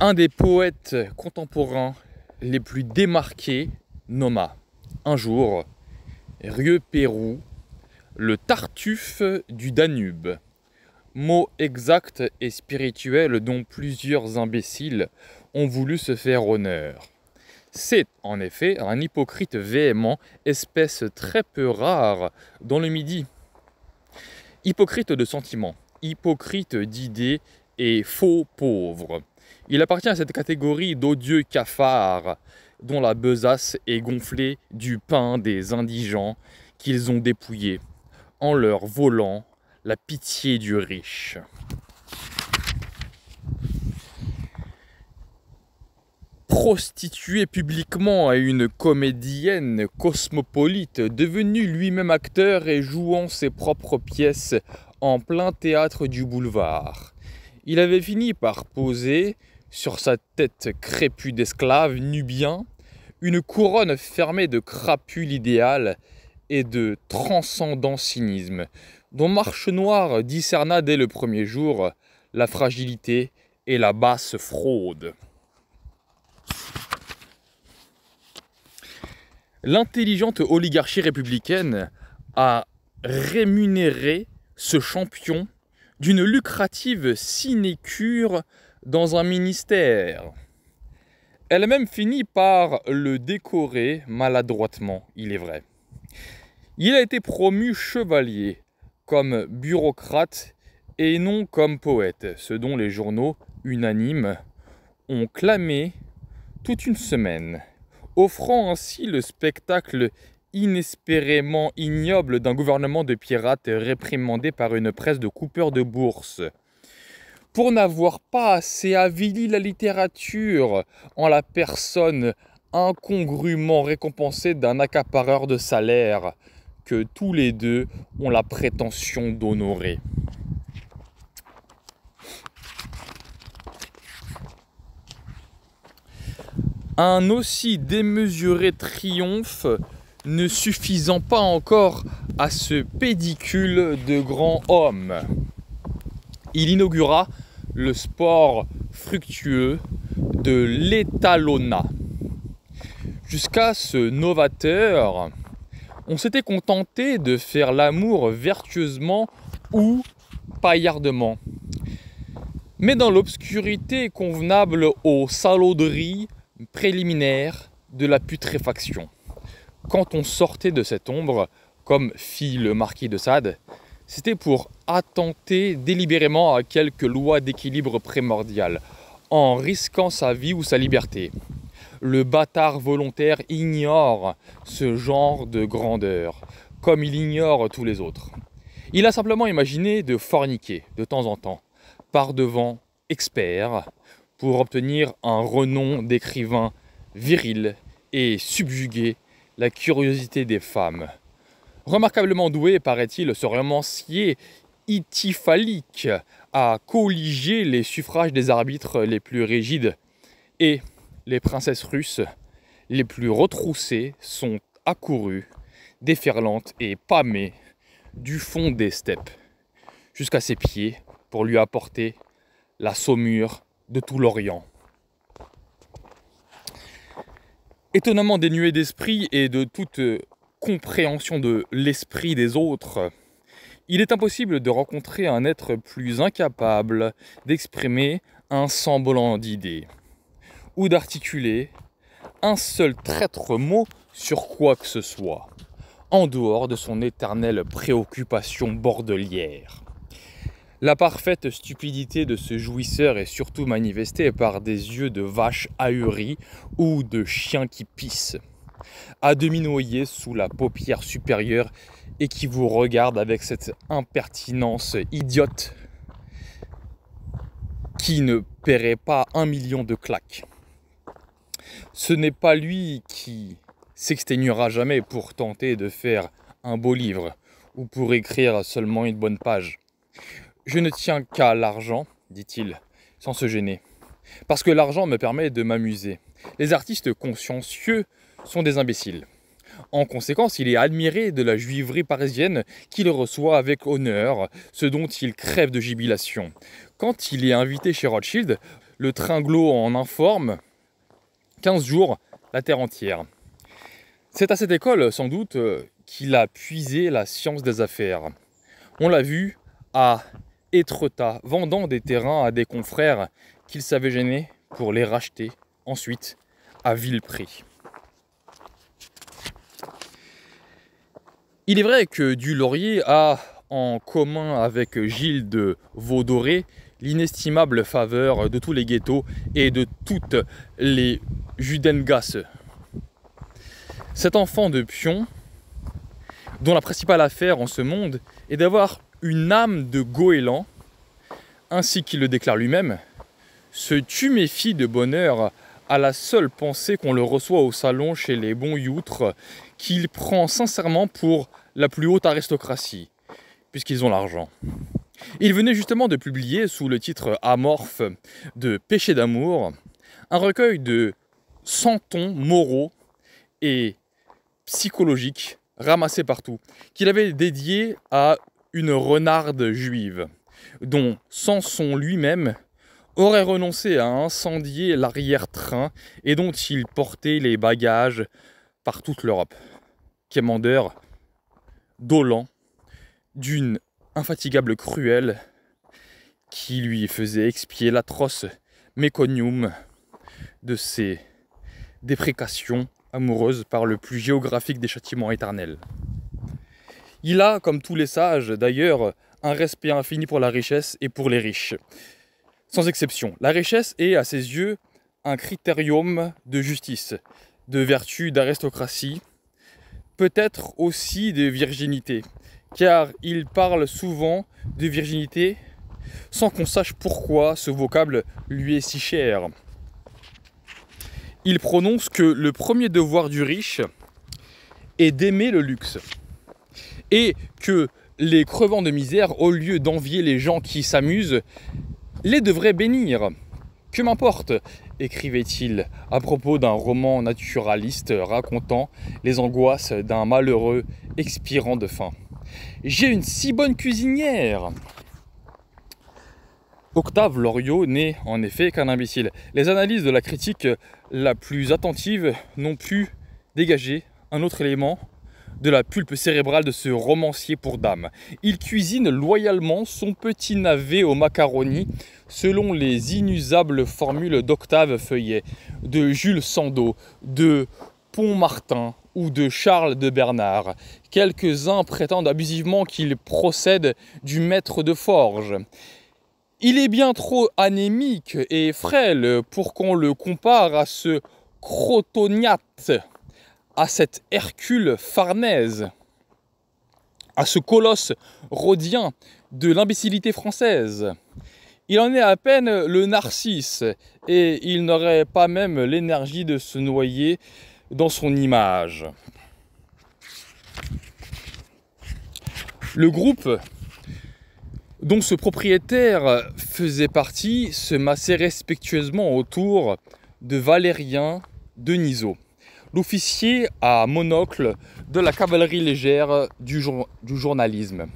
un des poètes contemporains les plus démarqués nomma un jour Rieux Pérou le Tartuffe du Danube, mot exact et spirituel dont plusieurs imbéciles ont voulu se faire honneur. C'est en effet un hypocrite véhément, espèce très peu rare dans le Midi. Hypocrite de sentiments, hypocrite d'idées et faux pauvre. Il appartient à cette catégorie d'odieux cafards dont la besace est gonflée du pain des indigents qu'ils ont dépouillés, en leur volant la pitié du riche. prostitué publiquement à une comédienne cosmopolite, devenu lui-même acteur et jouant ses propres pièces en plein théâtre du boulevard. Il avait fini par poser sur sa tête crépue d'esclave nubien, une couronne fermée de crapules idéales et de transcendant cynisme, dont Marche Noire discerna dès le premier jour la fragilité et la basse fraude. L'intelligente oligarchie républicaine a rémunéré ce champion d'une lucrative sinécure dans un ministère. Elle même finit par le décorer maladroitement, il est vrai. Il a été promu chevalier, comme bureaucrate et non comme poète, ce dont les journaux unanimes ont clamé toute une semaine, offrant ainsi le spectacle inespérément ignoble d'un gouvernement de pirates réprimandé par une presse de coupeurs de bourse pour n'avoir pas assez avili la littérature en la personne incongruement récompensée d'un accapareur de salaire que tous les deux ont la prétention d'honorer. Un aussi démesuré triomphe ne suffisant pas encore à ce pédicule de grand homme. Il inaugura le sport fructueux de l'étalonnat. Jusqu'à ce novateur, on s'était contenté de faire l'amour vertueusement ou paillardement. Mais dans l'obscurité convenable aux salauderies préliminaires de la putréfaction. Quand on sortait de cette ombre, comme fit le marquis de Sade, c'était pour attenter délibérément à quelques lois d'équilibre primordial, en risquant sa vie ou sa liberté. Le bâtard volontaire ignore ce genre de grandeur, comme il ignore tous les autres. Il a simplement imaginé de forniquer de temps en temps, par devant experts, pour obtenir un renom d'écrivain viril et subjuguer la curiosité des femmes. Remarquablement doué, paraît-il, ce romancier ityphalique a colligé les suffrages des arbitres les plus rigides et les princesses russes les plus retroussées sont accourues, déferlantes et pâmées du fond des steppes jusqu'à ses pieds pour lui apporter la saumure de tout l'Orient. Étonnamment dénué d'esprit et de toute compréhension de l'esprit des autres. Il est impossible de rencontrer un être plus incapable d'exprimer un semblant d'idée ou d'articuler un seul traître mot sur quoi que ce soit, en dehors de son éternelle préoccupation bordelière. La parfaite stupidité de ce jouisseur est surtout manifestée par des yeux de vache ahurie ou de chien qui pisse à demi noyé sous la paupière supérieure et qui vous regarde avec cette impertinence idiote qui ne paierait pas un million de claques. Ce n'est pas lui qui s'exténuera jamais pour tenter de faire un beau livre ou pour écrire seulement une bonne page. Je ne tiens qu'à l'argent, dit-il, sans se gêner. Parce que l'argent me permet de m'amuser. Les artistes consciencieux sont des imbéciles. En conséquence, il est admiré de la juiverie parisienne qu'il reçoit avec honneur, ce dont il crève de jubilation. Quand il est invité chez Rothschild, le tringlot en informe 15 jours la terre entière. C'est à cette école, sans doute, qu'il a puisé la science des affaires. On l'a vu à Étretat, vendant des terrains à des confrères qu'il savait gêner pour les racheter ensuite à vil prix. Il est vrai que Du Laurier a en commun avec Gilles de Vaudoré l'inestimable faveur de tous les ghettos et de toutes les judengas. Cet enfant de pion, dont la principale affaire en ce monde est d'avoir une âme de goéland, ainsi qu'il le déclare lui-même, se tuméfie de bonheur à la seule pensée qu'on le reçoit au salon chez les bons youtres qu'il prend sincèrement pour la plus haute aristocratie, puisqu'ils ont l'argent. Il venait justement de publier sous le titre amorphe de Péché d'amour un recueil de cent tons moraux et psychologiques ramassés partout, qu'il avait dédié à une renarde juive, dont Samson lui-même aurait renoncé à incendier l'arrière-train et dont il portait les bagages par toute l'Europe. quémandeur, dolent, d'une infatigable cruelle qui lui faisait expier l'atroce méconium de ses déprécations amoureuses par le plus géographique des châtiments éternels. Il a, comme tous les sages d'ailleurs, un respect infini pour la richesse et pour les riches. Sans exception, la richesse est à ses yeux un critérium de justice de vertu, d'aristocratie, peut-être aussi de virginité, car il parle souvent de virginité sans qu'on sache pourquoi ce vocable lui est si cher. Il prononce que le premier devoir du riche est d'aimer le luxe, et que les crevants de misère, au lieu d'envier les gens qui s'amusent, les devraient bénir. Que m'importe écrivait-il à propos d'un roman naturaliste racontant les angoisses d'un malheureux expirant de faim. J'ai une si bonne cuisinière Octave Loriot n'est en effet qu'un imbécile. Les analyses de la critique la plus attentive n'ont pu dégager un autre élément de la pulpe cérébrale de ce romancier pour dame. Il cuisine loyalement son petit navet aux macaronis selon les inusables formules d'Octave Feuillet, de Jules Sandeau, de Pontmartin ou de Charles de Bernard. Quelques-uns prétendent abusivement qu'il procède du maître de forge. Il est bien trop anémique et frêle pour qu'on le compare à ce crotoniate à cette Hercule farnèse, à ce colosse rhodien de l'imbécilité française. Il en est à peine le narcisse, et il n'aurait pas même l'énergie de se noyer dans son image. Le groupe dont ce propriétaire faisait partie se massait respectueusement autour de Valérien Denisot l'officier à monocle de la cavalerie légère du, du journalisme.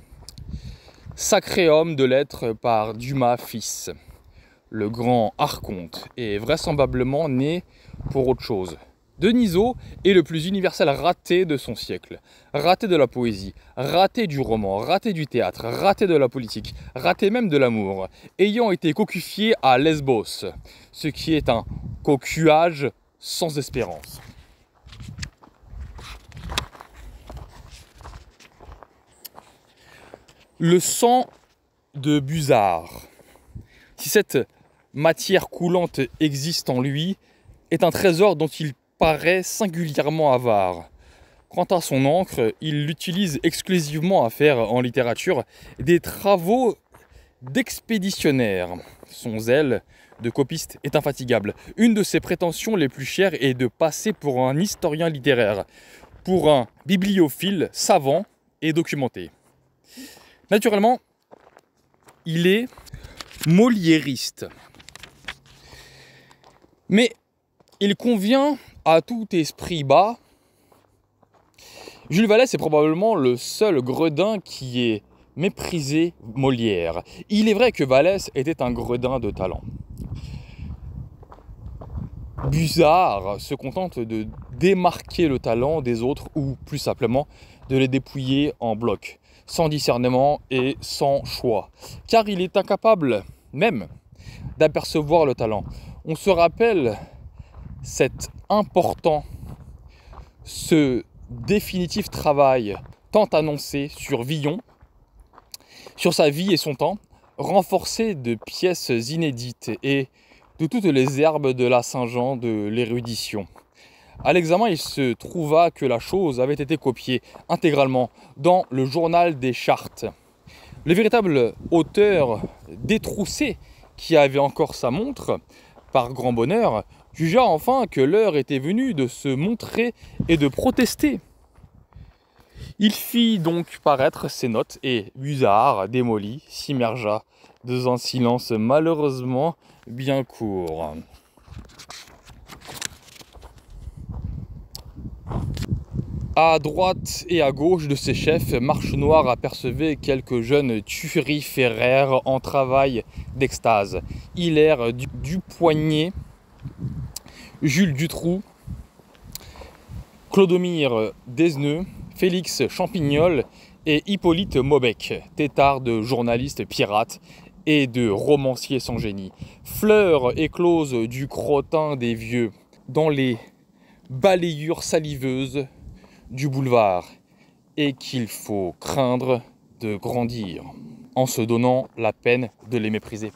Sacré homme de lettres par Dumas fils, le grand archonte, est vraisemblablement né pour autre chose. Denisot est le plus universel raté de son siècle. Raté de la poésie, raté du roman, raté du théâtre, raté de la politique, raté même de l'amour, ayant été cocufié à Lesbos, ce qui est un cocuage sans espérance. le sang de Buzard, si cette matière coulante existe en lui, est un trésor dont il paraît singulièrement avare. Quant à son encre, il l'utilise exclusivement à faire en littérature des travaux d'expéditionnaire. Son zèle de copiste est infatigable. Une de ses prétentions les plus chères est de passer pour un historien littéraire, pour un bibliophile savant et documenté. Naturellement, il est moliériste. Mais il convient à tout esprit bas. Jules Vallès est probablement le seul gredin qui ait méprisé Molière. Il est vrai que Vallès était un gredin de talent. Buzard se contente de démarquer le talent des autres ou plus simplement de les dépouiller en bloc sans discernement et sans choix, car il est incapable même d'apercevoir le talent. On se rappelle cet important, ce définitif travail tant annoncé sur Villon, sur sa vie et son temps, renforcé de pièces inédites et de toutes les herbes de la Saint-Jean de l'érudition. À l'examen, il se trouva que la chose avait été copiée intégralement dans le journal des chartes. Le véritable auteur détroussé, qui avait encore sa montre, par grand bonheur, jugea enfin que l'heure était venue de se montrer et de protester. Il fit donc paraître ses notes et Buzard, démoli, s'immergea dans un silence malheureusement bien court. À droite et à gauche de ses chefs, Marche Noire apercevait quelques jeunes ferraires en travail d'extase. Hilaire Dupoignet, Jules Dutroux, Clodomir Desneux, Félix Champignol et Hippolyte Maubec, tétard de journaliste pirate et de romancier sans génie. Fleurs éclose du crottin des vieux, dans les balayures saliveuses du boulevard et qu'il faut craindre de grandir en se donnant la peine de les mépriser.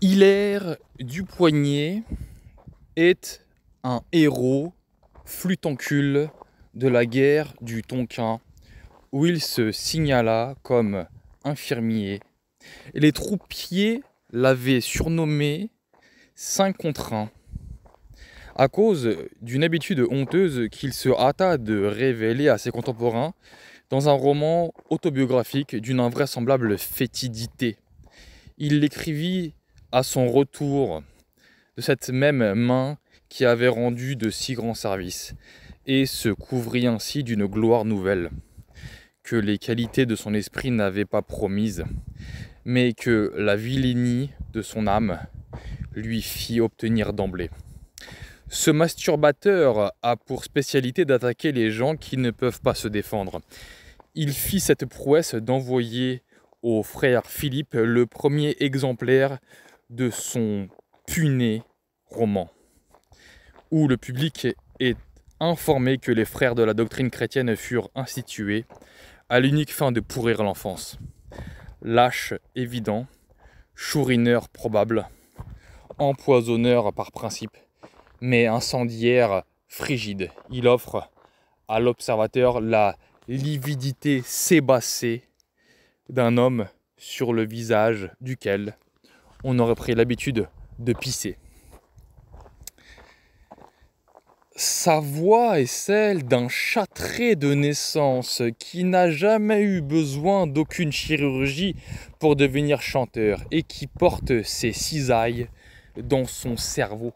Hilaire du est un héros flutoncule de la guerre du Tonkin où il se signala comme infirmier. Les troupiers l'avaient surnommé 5 contre 1 à cause d'une habitude honteuse qu'il se hâta de révéler à ses contemporains dans un roman autobiographique d'une invraisemblable fétidité. Il l'écrivit à son retour de cette même main qui avait rendu de si grands services, et se couvrit ainsi d'une gloire nouvelle, que les qualités de son esprit n'avaient pas promise, mais que la vilénie de son âme lui fit obtenir d'emblée. Ce masturbateur a pour spécialité d'attaquer les gens qui ne peuvent pas se défendre. Il fit cette prouesse d'envoyer au frère Philippe le premier exemplaire de son puné roman, où le public est informé que les frères de la doctrine chrétienne furent institués à l'unique fin de pourrir l'enfance. Lâche évident, chourineur probable, empoisonneur par principe, mais incendiaire frigide. Il offre à l'observateur la lividité sébacée d'un homme sur le visage duquel on aurait pris l'habitude de pisser. Sa voix est celle d'un châtré de naissance qui n'a jamais eu besoin d'aucune chirurgie pour devenir chanteur et qui porte ses cisailles dans son cerveau.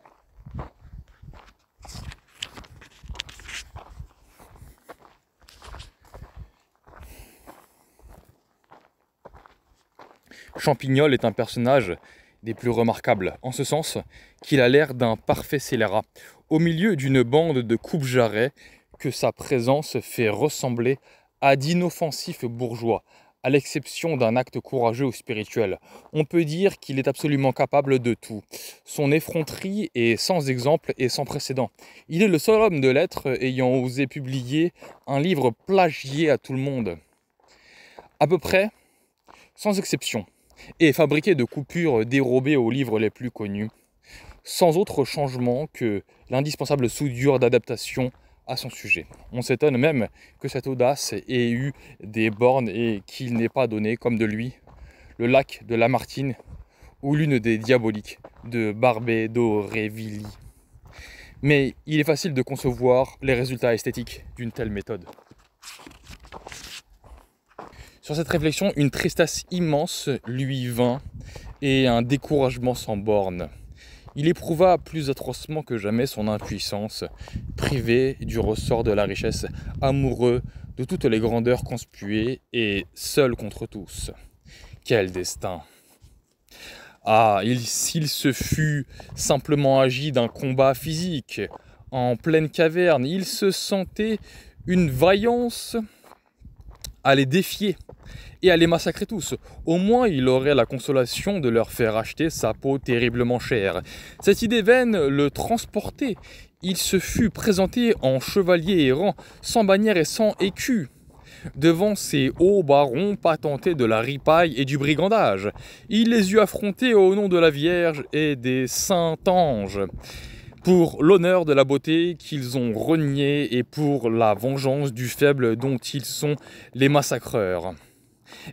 Champignol est un personnage des plus remarquables, en ce sens qu'il a l'air d'un parfait scélérat, au milieu d'une bande de coupe-jarrets que sa présence fait ressembler à d'inoffensifs bourgeois, à l'exception d'un acte courageux ou spirituel. On peut dire qu'il est absolument capable de tout. Son effronterie est sans exemple et sans précédent. Il est le seul homme de lettres ayant osé publier un livre plagié à tout le monde. À peu près, sans exception, et fabriqué de coupures dérobées aux livres les plus connus, sans autre changement que l'indispensable soudure d'adaptation à son sujet. On s'étonne même que cette audace ait eu des bornes et qu'il n'ait pas donné, comme de lui, le lac de Lamartine ou l'une des diaboliques de Barbedo Revilli. Mais il est facile de concevoir les résultats esthétiques d'une telle méthode. Sur cette réflexion, une tristesse immense lui vint et un découragement sans bornes. Il éprouva plus atrocement que jamais son impuissance, privé du ressort de la richesse, amoureux de toutes les grandeurs conspuées et seul contre tous. Quel destin Ah, s'il se fût simplement agi d'un combat physique, en pleine caverne, il se sentait une vaillance à les défier et à les massacrer tous. Au moins, il aurait la consolation de leur faire acheter sa peau terriblement chère. Cette idée vaine le transportait. Il se fut présenté en chevalier errant, sans bannière et sans écu devant ces hauts barons patentés de la ripaille et du brigandage. Il les eut affrontés au nom de la Vierge et des saints anges, pour l'honneur de la beauté qu'ils ont reniée et pour la vengeance du faible dont ils sont les massacreurs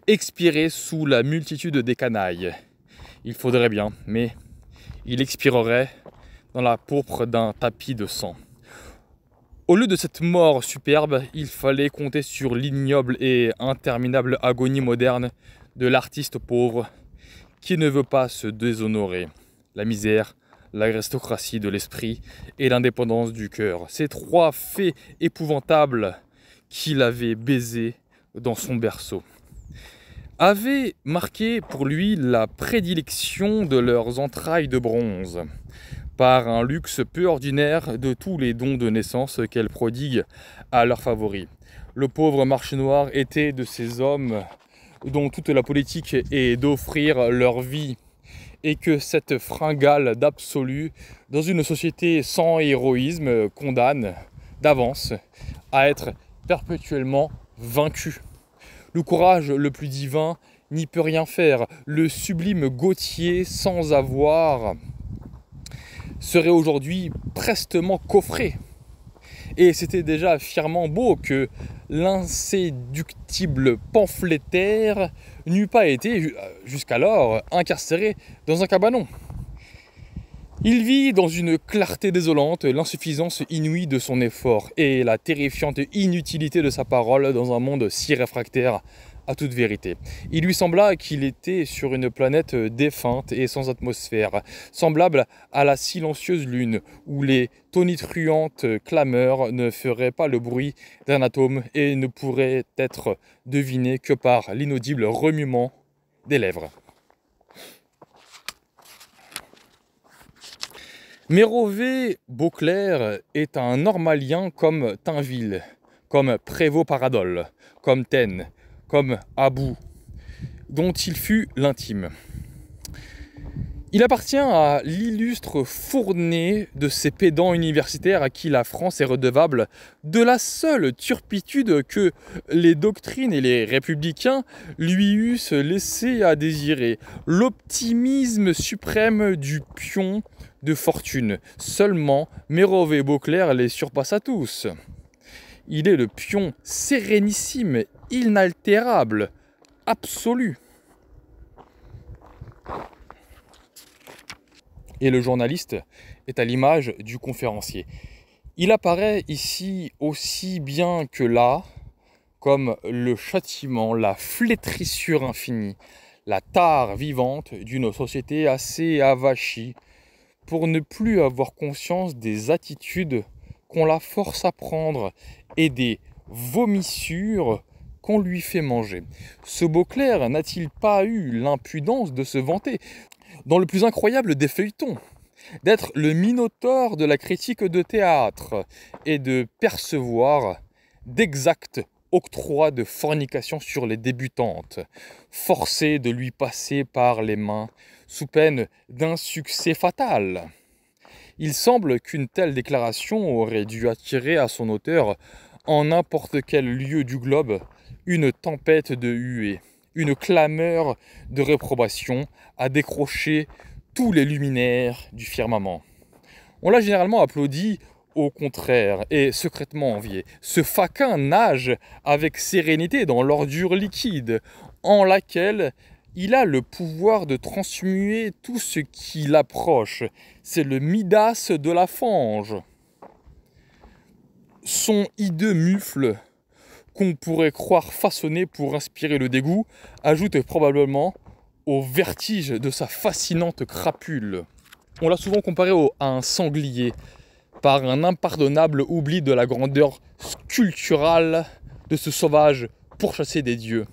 expirer sous la multitude des canailles. Il faudrait bien, mais il expirerait dans la pourpre d'un tapis de sang. Au lieu de cette mort superbe, il fallait compter sur l'ignoble et interminable agonie moderne de l'artiste pauvre qui ne veut pas se déshonorer. La misère, l'aristocratie de l'esprit et l'indépendance du cœur. Ces trois faits épouvantables qu'il avait baisés dans son berceau avait marqué pour lui la prédilection de leurs entrailles de bronze, par un luxe peu ordinaire de tous les dons de naissance qu'elles prodiguent à leurs favoris. Le pauvre marché noir était de ces hommes dont toute la politique est d'offrir leur vie et que cette fringale d'absolu dans une société sans héroïsme condamne d'avance à être perpétuellement vaincu. Le courage le plus divin n'y peut rien faire. Le sublime Gautier, sans avoir, serait aujourd'hui prestement coffré. Et c'était déjà fièrement beau que l'inséductible pamphlétaire n'eût pas été euh, jusqu'alors incarcéré dans un cabanon. Il vit dans une clarté désolante, l'insuffisance inouïe de son effort et la terrifiante inutilité de sa parole dans un monde si réfractaire à toute vérité. Il lui sembla qu'il était sur une planète défunte et sans atmosphère, semblable à la silencieuse lune, où les tonitruantes clameurs ne feraient pas le bruit d'un atome et ne pourraient être devinées que par l'inaudible remuement des lèvres. Mérové Beauclerc est un normalien comme Tinville, comme Prévost-Paradol, comme Taine, comme Abou, dont il fut l'intime. Il appartient à l'illustre fournée de ces pédants universitaires à qui la France est redevable de la seule turpitude que les doctrines et les républicains lui eussent laissé à désirer, l'optimisme suprême du pion de fortune. Seulement, mérové et Beauclerc les surpassent tous. Il est le pion sérénissime, inaltérable, absolu. Et le journaliste est à l'image du conférencier. Il apparaît ici aussi bien que là comme le châtiment, la flétrissure infinie, la tare vivante d'une société assez avachie, pour ne plus avoir conscience des attitudes qu'on la force à prendre et des vomissures qu'on lui fait manger. Ce Beauclerc n'a-t-il pas eu l'impudence de se vanter, dans le plus incroyable des feuilletons, d'être le minotaure de la critique de théâtre et de percevoir d'exacts octroi de fornication sur les débutantes, forcées de lui passer par les mains sous peine d'un succès fatal. Il semble qu'une telle déclaration aurait dû attirer à son auteur, en n'importe quel lieu du globe, une tempête de huées, une clameur de réprobation à décrocher tous les luminaires du firmament. On l'a généralement applaudi au contraire et secrètement envié. Ce faquin nage avec sérénité dans l'ordure liquide, en laquelle il a le pouvoir de transmuer tout ce qui l'approche. C'est le Midas de la fange. Son hideux mufle, qu'on pourrait croire façonné pour inspirer le dégoût, ajoute probablement au vertige de sa fascinante crapule. On l'a souvent comparé à un sanglier, par un impardonnable oubli de la grandeur sculpturale de ce sauvage pourchassé des dieux.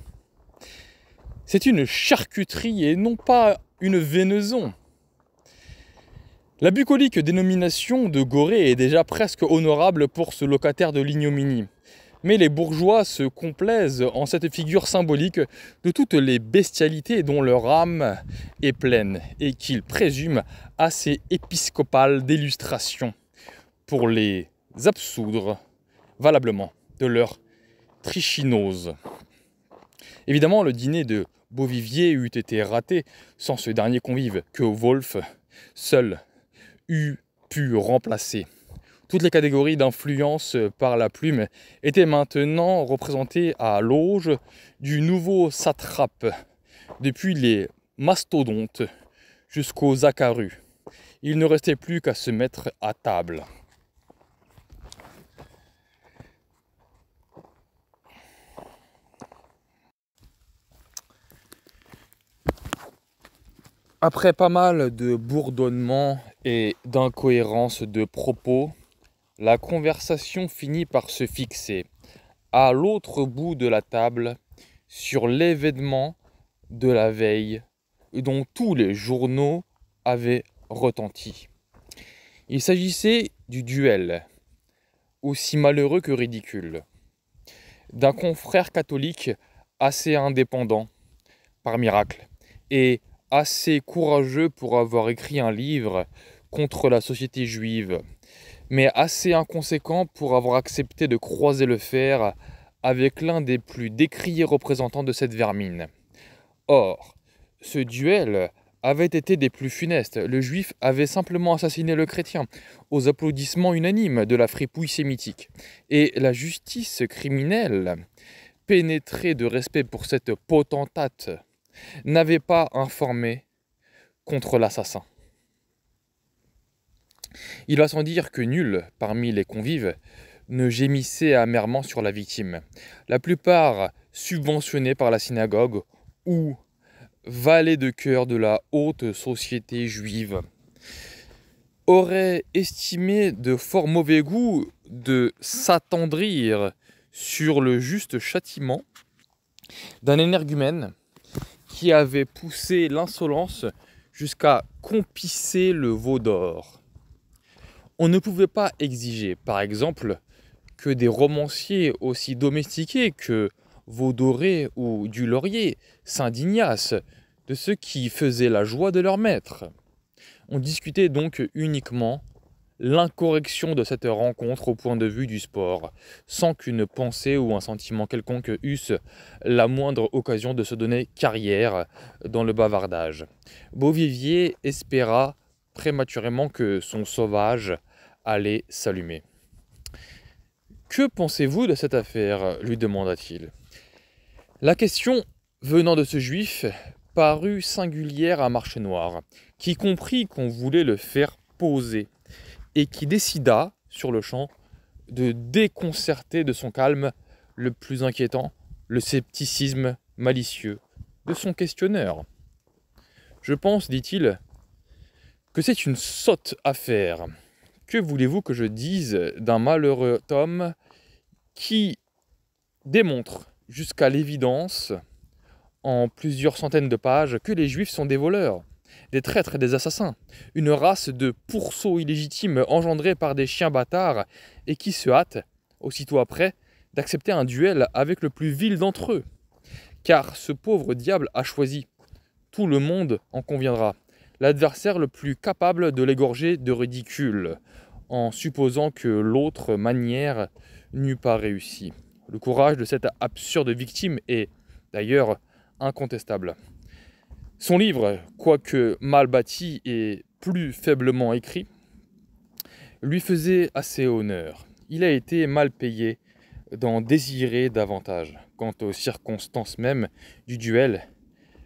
C'est une charcuterie et non pas une vénaison. La bucolique dénomination de Gorée est déjà presque honorable pour ce locataire de l'ignominie. Mais les bourgeois se complaisent en cette figure symbolique de toutes les bestialités dont leur âme est pleine et qu'ils présument assez épiscopales d'illustration pour les absoudre valablement de leur trichinose. Évidemment, le dîner de Beauvivier eût été raté sans ce dernier convive que Wolf seul eût pu remplacer. Toutes les catégories d'influence par la plume étaient maintenant représentées à l'auge du nouveau satrape, depuis les mastodontes jusqu'aux acarus. Il ne restait plus qu'à se mettre à table. Après pas mal de bourdonnements et d'incohérences de propos, la conversation finit par se fixer à l'autre bout de la table sur l'événement de la veille dont tous les journaux avaient retenti. Il s'agissait du duel, aussi malheureux que ridicule, d'un confrère catholique assez indépendant, par miracle, et assez courageux pour avoir écrit un livre contre la société juive, mais assez inconséquent pour avoir accepté de croiser le fer avec l'un des plus décriés représentants de cette vermine. Or, ce duel avait été des plus funestes. Le juif avait simplement assassiné le chrétien, aux applaudissements unanimes de la fripouille sémitique. Et la justice criminelle, pénétrée de respect pour cette potentate n'avait pas informé contre l'assassin. Il va sans dire que nul parmi les convives ne gémissait amèrement sur la victime. La plupart subventionnés par la synagogue ou valets de cœur de la haute société juive auraient estimé de fort mauvais goût de s'attendrir sur le juste châtiment d'un énergumène qui avait poussé l'insolence jusqu'à compisser le veau d'or. On ne pouvait pas exiger, par exemple, que des romanciers aussi domestiqués que Vaudoré ou du Laurier s'indignassent de ce qui faisait la joie de leur maître. On discutait donc uniquement l'incorrection de cette rencontre au point de vue du sport, sans qu'une pensée ou un sentiment quelconque eussent la moindre occasion de se donner carrière dans le bavardage. Beauvivier espéra prématurément que son sauvage allait s'allumer. Que pensez-vous de cette affaire lui demanda-t-il. La question venant de ce juif parut singulière à Noir, qui comprit qu'on voulait le faire poser et qui décida sur le champ de déconcerter de son calme le plus inquiétant, le scepticisme malicieux de son questionneur. Je pense, dit-il, que c'est une sotte affaire. Que voulez-vous que je dise d'un malheureux tome qui démontre jusqu'à l'évidence, en plusieurs centaines de pages, que les juifs sont des voleurs des traîtres et des assassins, une race de pourceaux illégitimes engendrés par des chiens bâtards et qui se hâtent, aussitôt après, d'accepter un duel avec le plus vil d'entre eux. Car ce pauvre diable a choisi, tout le monde en conviendra, l'adversaire le plus capable de l'égorger de ridicule, en supposant que l'autre manière n'eût pas réussi. Le courage de cette absurde victime est, d'ailleurs, incontestable. Son livre, quoique mal bâti et plus faiblement écrit, lui faisait assez honneur. Il a été mal payé d'en désirer davantage. Quant aux circonstances mêmes du duel,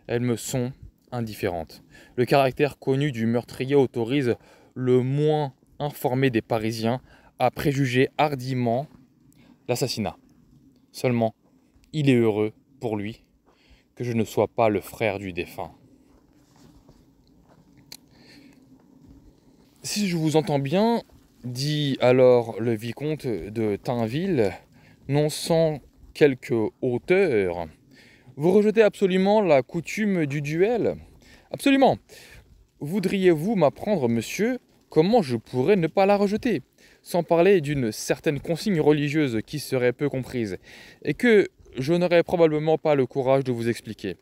elles me sont indifférentes. Le caractère connu du meurtrier autorise le moins informé des Parisiens à préjuger hardiment l'assassinat. Seulement, il est heureux pour lui que je ne sois pas le frère du défunt. Si je vous entends bien, dit alors le vicomte de Tainville, non sans quelque hauteur, vous rejetez absolument la coutume du duel Absolument. Voudriez-vous m'apprendre, monsieur, comment je pourrais ne pas la rejeter Sans parler d'une certaine consigne religieuse qui serait peu comprise, et que je n'aurais probablement pas le courage de vous expliquer.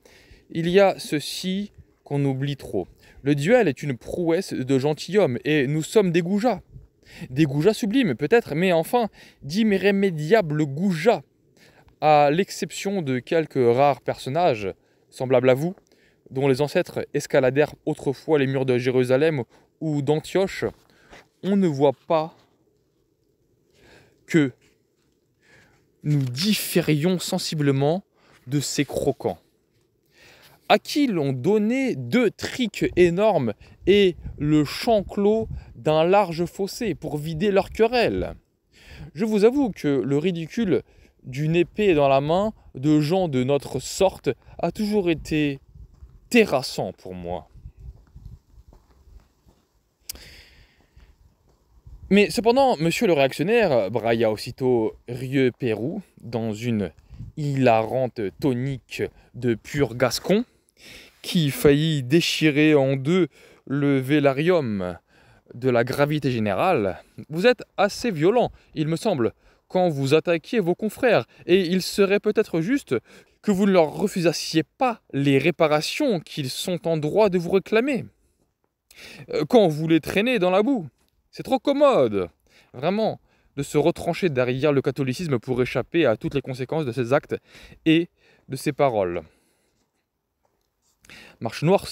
Il y a ceci qu'on oublie trop. Le duel est une prouesse de gentilhomme et nous sommes des goujats. Des goujats sublimes peut-être, mais enfin d'irrémédiables goujats. À l'exception de quelques rares personnages, semblables à vous, dont les ancêtres escaladèrent autrefois les murs de Jérusalem ou d'Antioche, on ne voit pas que nous différions sensiblement de ces croquants à qui l'on donnait deux triques énormes et le champ clos d'un large fossé pour vider leur querelle. Je vous avoue que le ridicule d'une épée dans la main de gens de notre sorte a toujours été terrassant pour moi. Mais cependant, monsieur le réactionnaire brailla aussitôt Rieux Pérou dans une hilarante tonique de pur gascon qui faillit déchirer en deux le vélarium de la gravité générale, vous êtes assez violent, il me semble, quand vous attaquiez vos confrères, et il serait peut-être juste que vous ne leur refusassiez pas les réparations qu'ils sont en droit de vous réclamer. Euh, quand vous les traînez dans la boue, c'est trop commode, vraiment, de se retrancher derrière le catholicisme pour échapper à toutes les conséquences de ses actes et de ses paroles. Marche Noire,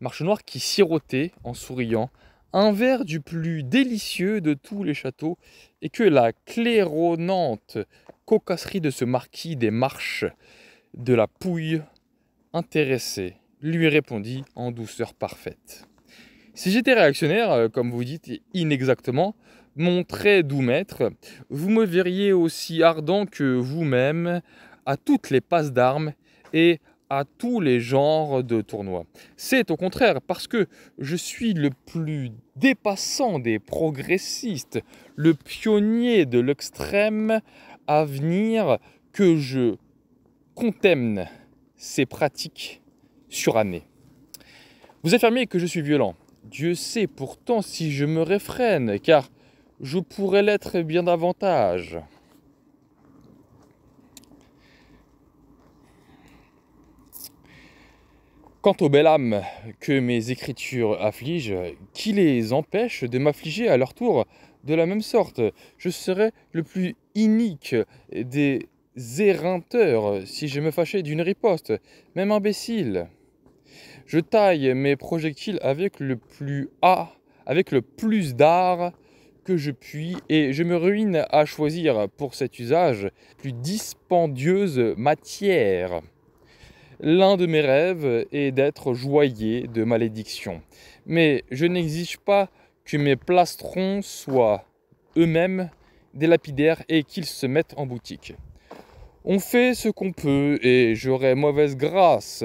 Marche Noire qui sirotait en souriant un verre du plus délicieux de tous les châteaux, et que la claironnante cocasserie de ce marquis des marches de la Pouille, intéressé, lui répondit en douceur parfaite. Si j'étais réactionnaire, euh, comme vous dites inexactement, mon très doux maître, vous me verriez aussi ardent que vous-même à toutes les passes d'armes et à tous les genres de tournois. C'est au contraire parce que je suis le plus dépassant des progressistes, le pionnier de l'extrême à venir que je contemne ces pratiques surannées. Vous affirmez que je suis violent. Dieu sait pourtant si je me réfrène, car je pourrais l'être bien davantage. Quant aux belles âmes que mes écritures affligent, qui les empêche de m'affliger à leur tour de la même sorte Je serais le plus inique des éreinteurs si je me fâchais d'une riposte, même imbécile. Je taille mes projectiles avec le plus A, avec le plus d'art que je puis, et je me ruine à choisir pour cet usage plus dispendieuse matière. L'un de mes rêves est d'être joyé de malédiction. Mais je n'exige pas que mes plastrons soient eux-mêmes des lapidaires et qu'ils se mettent en boutique. On fait ce qu'on peut et j'aurais mauvaise grâce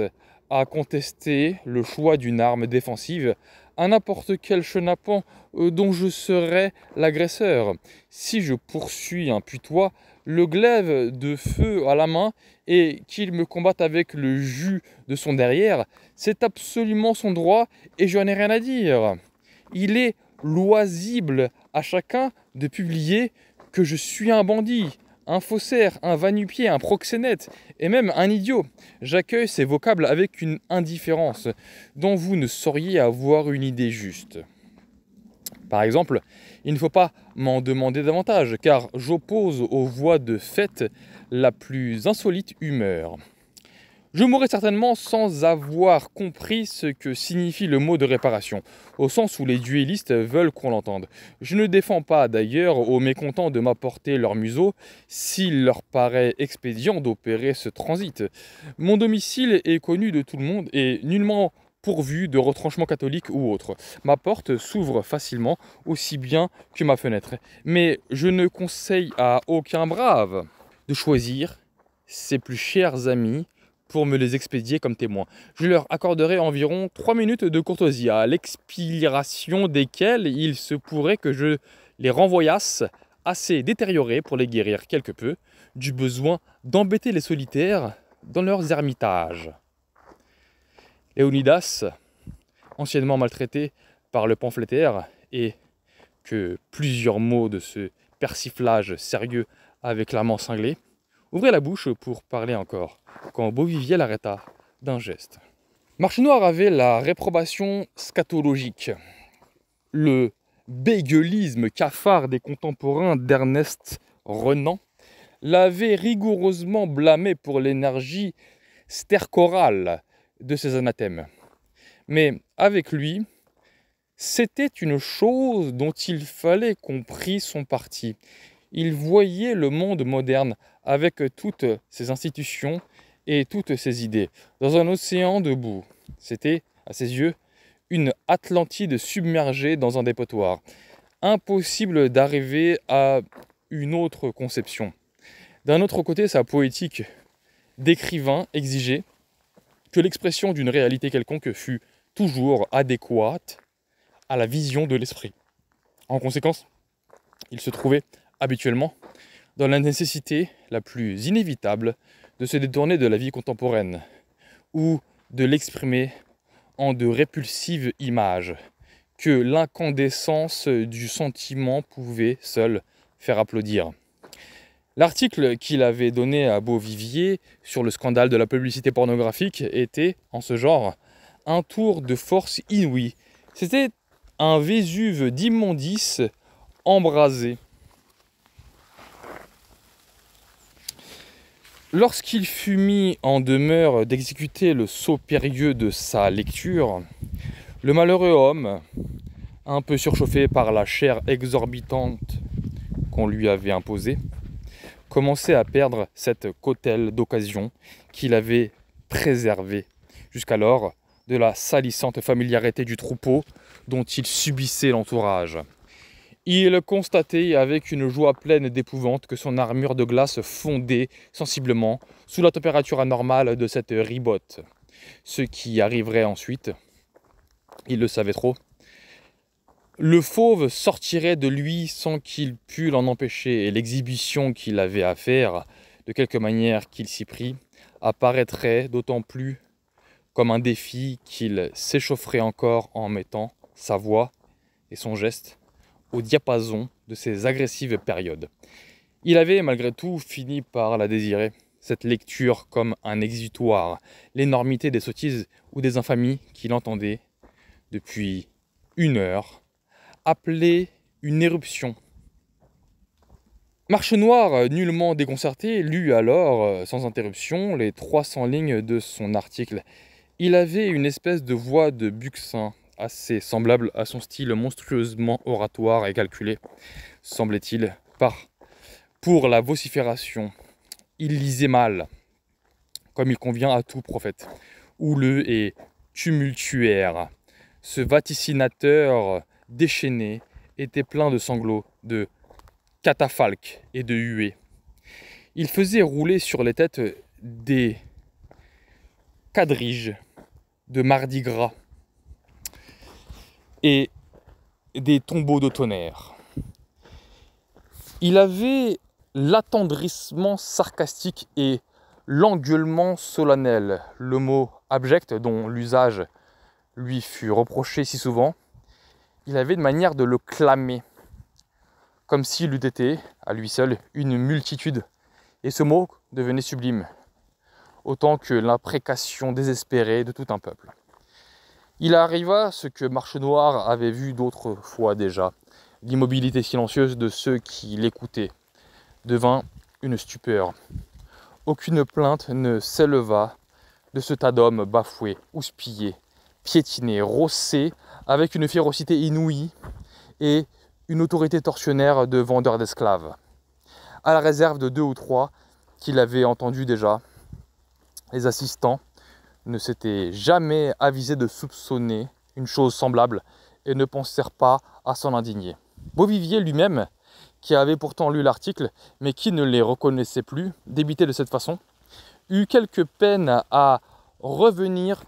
à contester le choix d'une arme défensive à n'importe quel chenapan euh, dont je serais l'agresseur. Si je poursuis un putois, le glaive de feu à la main et qu'il me combatte avec le jus de son derrière, c'est absolument son droit et je n'en ai rien à dire. Il est loisible à chacun de publier que je suis un bandit, un faussaire, un vanupier, un proxénète et même un idiot. J'accueille ces vocables avec une indifférence dont vous ne sauriez avoir une idée juste. Par exemple, il ne faut pas m'en demander davantage, car j'oppose aux voix de fait la plus insolite humeur. Je mourrai certainement sans avoir compris ce que signifie le mot de réparation, au sens où les duellistes veulent qu'on l'entende. Je ne défends pas d'ailleurs aux mécontents de m'apporter leur museau s'il leur paraît expédient d'opérer ce transit. Mon domicile est connu de tout le monde et nullement pourvu de retranchements catholique ou autre. Ma porte s'ouvre facilement, aussi bien que ma fenêtre. Mais je ne conseille à aucun brave choisir ses plus chers amis pour me les expédier comme témoins. Je leur accorderai environ 3 minutes de courtoisie, à l'expiration desquelles il se pourrait que je les renvoyasse assez détériorés pour les guérir quelque peu du besoin d'embêter les solitaires dans leurs ermitages. Léonidas, anciennement maltraité par le pamphlétaire, et que plusieurs mots de ce persiflage sérieux avec la main cinglée, ouvrait la bouche pour parler encore, quand Beauvivier l'arrêta d'un geste. Marchenoir avait la réprobation scatologique, le bégueulisme cafard des contemporains d'Ernest Renan l'avait rigoureusement blâmé pour l'énergie stercorale de ses anathèmes. Mais avec lui, c'était une chose dont il fallait qu'on prît son parti, il voyait le monde moderne avec toutes ses institutions et toutes ses idées, dans un océan de boue. C'était, à ses yeux, une Atlantide submergée dans un dépotoir. Impossible d'arriver à une autre conception. D'un autre côté, sa poétique d'écrivain exigeait que l'expression d'une réalité quelconque fût toujours adéquate à la vision de l'esprit. En conséquence, il se trouvait habituellement dans la nécessité la plus inévitable de se détourner de la vie contemporaine ou de l'exprimer en de répulsives images que l'incandescence du sentiment pouvait seule faire applaudir. L'article qu'il avait donné à Beauvivier sur le scandale de la publicité pornographique était, en ce genre, un tour de force inouï. C'était un Vésuve d'immondices embrasé. Lorsqu'il fut mis en demeure d'exécuter le saut périlleux de sa lecture, le malheureux homme, un peu surchauffé par la chair exorbitante qu'on lui avait imposée, commençait à perdre cette cautelle d'occasion qu'il avait préservée jusqu'alors de la salissante familiarité du troupeau dont il subissait l'entourage. Il constatait avec une joie pleine d'épouvante que son armure de glace fondait sensiblement sous la température anormale de cette ribote. Ce qui arriverait ensuite, il le savait trop. Le fauve sortirait de lui sans qu'il pût l'en empêcher, et l'exhibition qu'il avait à faire, de quelque manière qu'il s'y prit, apparaîtrait d'autant plus comme un défi qu'il s'échaufferait encore en mettant sa voix et son geste au diapason de ces agressives périodes. Il avait malgré tout fini par la désirer, cette lecture comme un exutoire, l'énormité des sottises ou des infamies qu'il entendait depuis une heure, appelait une éruption. Marche Noire, nullement déconcerté, lut alors, euh, sans interruption, les 300 lignes de son article. Il avait une espèce de voix de buxin, assez semblable à son style monstrueusement oratoire et calculé, semblait-il, par pour la vocifération. Il lisait mal, comme il convient à tout prophète, houleux et tumultuaire. Ce vaticinateur déchaîné était plein de sanglots, de catafalques et de huées. Il faisait rouler sur les têtes des quadriges de mardi gras et des tombeaux de tonnerre. Il avait l'attendrissement sarcastique et l'engueulement solennel, le mot abject dont l'usage lui fut reproché si souvent, il avait une manière de le clamer, comme s'il eût été, à lui seul, une multitude. Et ce mot devenait sublime, autant que l'imprécation désespérée de tout un peuple. Il arriva ce que Marche avait vu d'autres fois déjà. L'immobilité silencieuse de ceux qui l'écoutaient devint une stupeur. Aucune plainte ne s'éleva de ce tas d'hommes bafoués, houspillés, piétinés, rossés, avec une férocité inouïe et une autorité tortionnaire de vendeurs d'esclaves. À la réserve de deux ou trois qu'il avait entendus déjà, les assistants ne s'était jamais avisé de soupçonner une chose semblable et ne pensèrent pas à s'en indigner. Beauvivier lui-même, qui avait pourtant lu l'article, mais qui ne les reconnaissait plus, débité de cette façon, eut quelque peine à revenir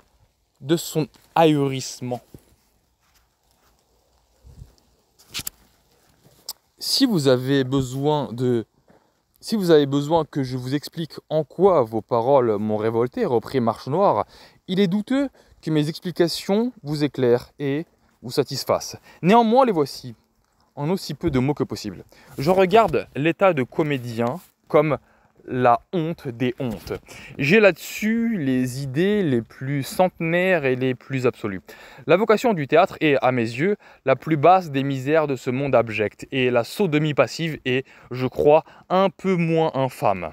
de son ahurissement. Si vous avez besoin de si vous avez besoin que je vous explique en quoi vos paroles m'ont révolté, reprit Marche Noire, il est douteux que mes explications vous éclairent et vous satisfassent. Néanmoins, les voici, en aussi peu de mots que possible. Je regarde l'état de comédien comme la honte des hontes. J'ai là-dessus les idées les plus centenaires et les plus absolues. La vocation du théâtre est, à mes yeux, la plus basse des misères de ce monde abject, et la sodomie passive est, je crois, un peu moins infâme.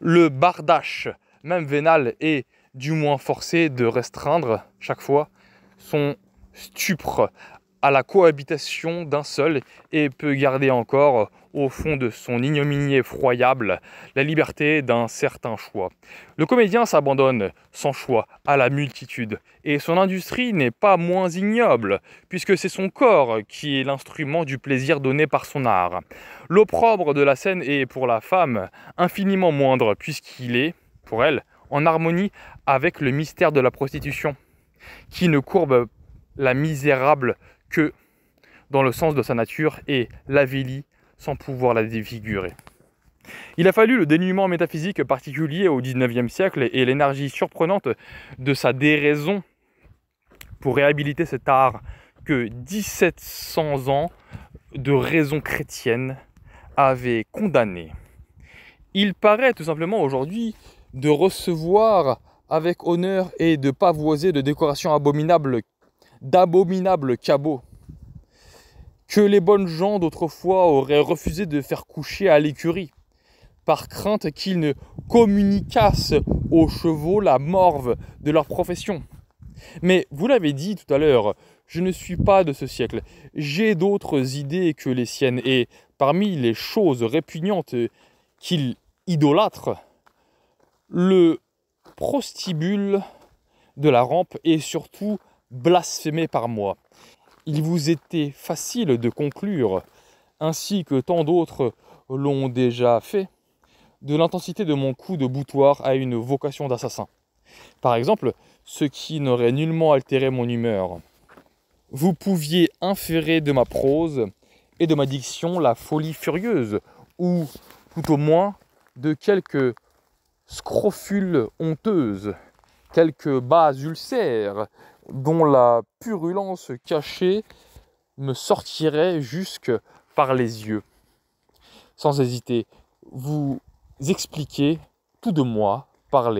Le bardache, même vénal, est du moins forcé de restreindre chaque fois son stupre à la cohabitation d'un seul et peut garder encore au fond de son ignominie effroyable la liberté d'un certain choix. Le comédien s'abandonne sans choix à la multitude et son industrie n'est pas moins ignoble puisque c'est son corps qui est l'instrument du plaisir donné par son art. L'opprobre de la scène est pour la femme infiniment moindre puisqu'il est, pour elle, en harmonie avec le mystère de la prostitution qui ne courbe la misérable que dans le sens de sa nature et l'avilit sans pouvoir la défigurer. Il a fallu le dénuement métaphysique particulier au 19e siècle et l'énergie surprenante de sa déraison pour réhabiliter cet art que 1700 ans de raison chrétienne avait condamné. Il paraît tout simplement aujourd'hui de recevoir avec honneur et de pavoiser de décorations abominables d'abominables cabots que les bonnes gens d'autrefois auraient refusé de faire coucher à l'écurie, par crainte qu'ils ne communiquassent aux chevaux la morve de leur profession. Mais vous l'avez dit tout à l'heure, je ne suis pas de ce siècle, j'ai d'autres idées que les siennes, et parmi les choses répugnantes qu'ils idolâtrent, le prostibule de la rampe et surtout blasphémé par moi. Il vous était facile de conclure, ainsi que tant d'autres l'ont déjà fait, de l'intensité de mon coup de boutoir à une vocation d'assassin. Par exemple, ce qui n'aurait nullement altéré mon humeur. Vous pouviez inférer de ma prose et de ma diction la folie furieuse, ou tout au moins de quelques scrofules honteuses, quelques bas ulcères, dont la purulence cachée me sortirait jusque par les yeux. Sans hésiter, vous expliquez tout de moi par,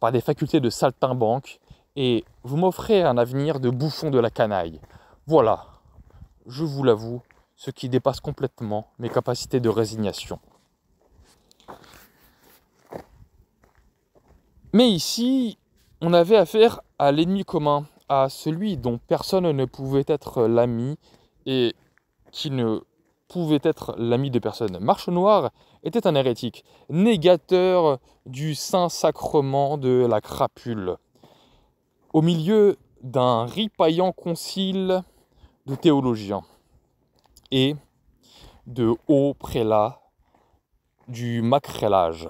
par des facultés de saltimbanque et vous m'offrez un avenir de bouffon de la canaille. Voilà, je vous l'avoue, ce qui dépasse complètement mes capacités de résignation. Mais ici, on avait affaire à l'ennemi commun, à celui dont personne ne pouvait être l'ami et qui ne pouvait être l'ami de personne. Marche Noire était un hérétique, négateur du saint sacrement de la crapule. Au milieu d'un ripaillant concile de théologiens et de hauts prélats du macrélage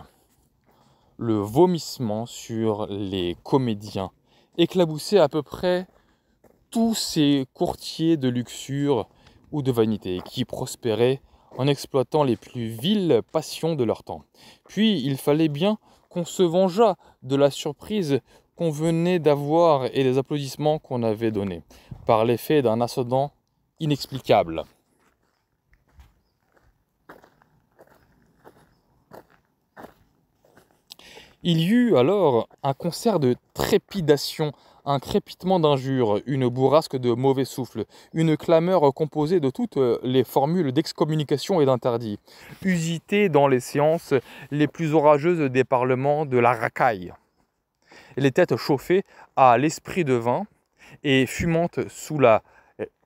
le vomissement sur les comédiens, éclaboussait à peu près tous ces courtiers de luxure ou de vanité qui prospéraient en exploitant les plus viles passions de leur temps. Puis il fallait bien qu'on se vengeât de la surprise qu'on venait d'avoir et des applaudissements qu'on avait donnés, par l'effet d'un ascendant inexplicable. Il y eut alors un concert de trépidation, un crépitement d'injures, une bourrasque de mauvais souffle, une clameur composée de toutes euh, les formules d'excommunication et d'interdit, usitées dans les séances les plus orageuses des parlements de la racaille. Les têtes chauffées à l'esprit de vin et fumantes sous la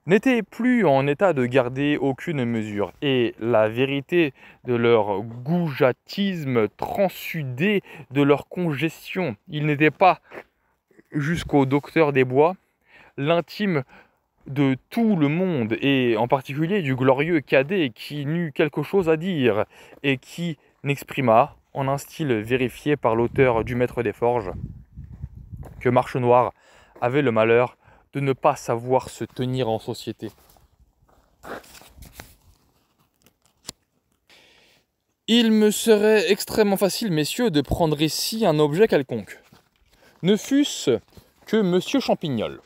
n'étaient plus en état de garder aucune mesure et la vérité de leur goujatisme transudé, de leur congestion. Ils n'étaient pas, jusqu'au docteur des bois, l'intime de tout le monde et en particulier du glorieux cadet qui n'eut quelque chose à dire et qui n'exprima, en un style vérifié par l'auteur du Maître des Forges, que Marche Noire avait le malheur de ne pas savoir se tenir en société. Il me serait extrêmement facile, messieurs, de prendre ici un objet quelconque, ne fût-ce que Monsieur Champignol,